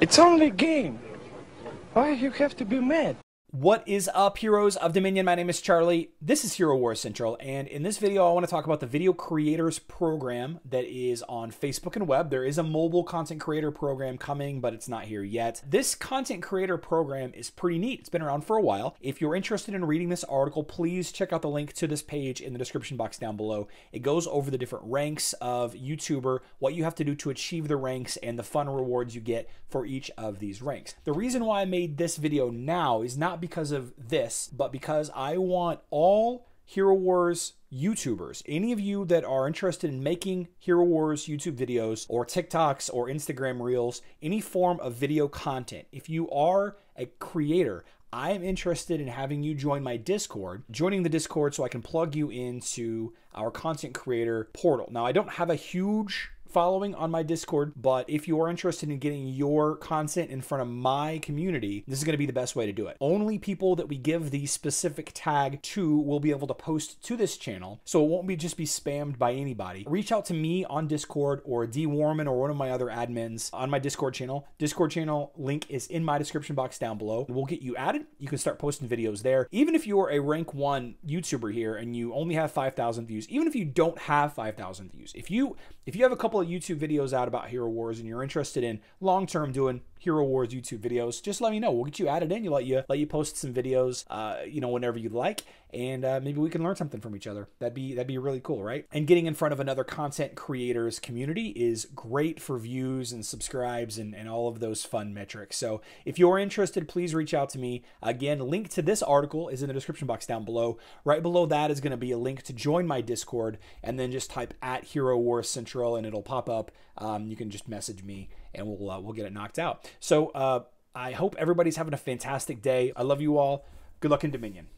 It's only a game. Why you have to be mad? What is up, heroes of Dominion? My name is Charlie. This is Hero War Central, and in this video, I want to talk about the Video Creators Program that is on Facebook and web. There is a mobile content creator program coming, but it's not here yet. This content creator program is pretty neat. It's been around for a while. If you're interested in reading this article, please check out the link to this page in the description box down below. It goes over the different ranks of YouTuber, what you have to do to achieve the ranks, and the fun rewards you get for each of these ranks. The reason why I made this video now is not because of this, but because I want all Hero Wars YouTubers, any of you that are interested in making Hero Wars YouTube videos or TikToks or Instagram Reels, any form of video content, if you are a creator, I am interested in having you join my Discord, joining the Discord so I can plug you into our content creator portal. Now, I don't have a huge following on my Discord. But if you are interested in getting your content in front of my community, this is going to be the best way to do it. Only people that we give the specific tag to will be able to post to this channel. So it won't be just be spammed by anybody. Reach out to me on Discord or D Warman or one of my other admins on my Discord channel. Discord channel link is in my description box down below. We'll get you added. You can start posting videos there. Even if you are a rank one YouTuber here and you only have 5,000 views, even if you don't have 5,000 views, if you if you have a couple couple of YouTube videos out about Hero Wars and you're interested in long term doing Hero Wars YouTube videos, just let me know. We'll get you added in. You let you let you post some videos, uh, you know, whenever you like, and uh, maybe we can learn something from each other. That'd be that'd be really cool, right? And getting in front of another content creators community is great for views and subscribes and, and all of those fun metrics. So if you're interested, please reach out to me. Again, link to this article is in the description box down below. Right below that is going to be a link to join my Discord, and then just type at Hero Wars Central and it'll pop up. Um, you can just message me and we'll uh, we'll get it knocked out. So uh, I hope everybody's having a fantastic day. I love you all. Good luck in Dominion.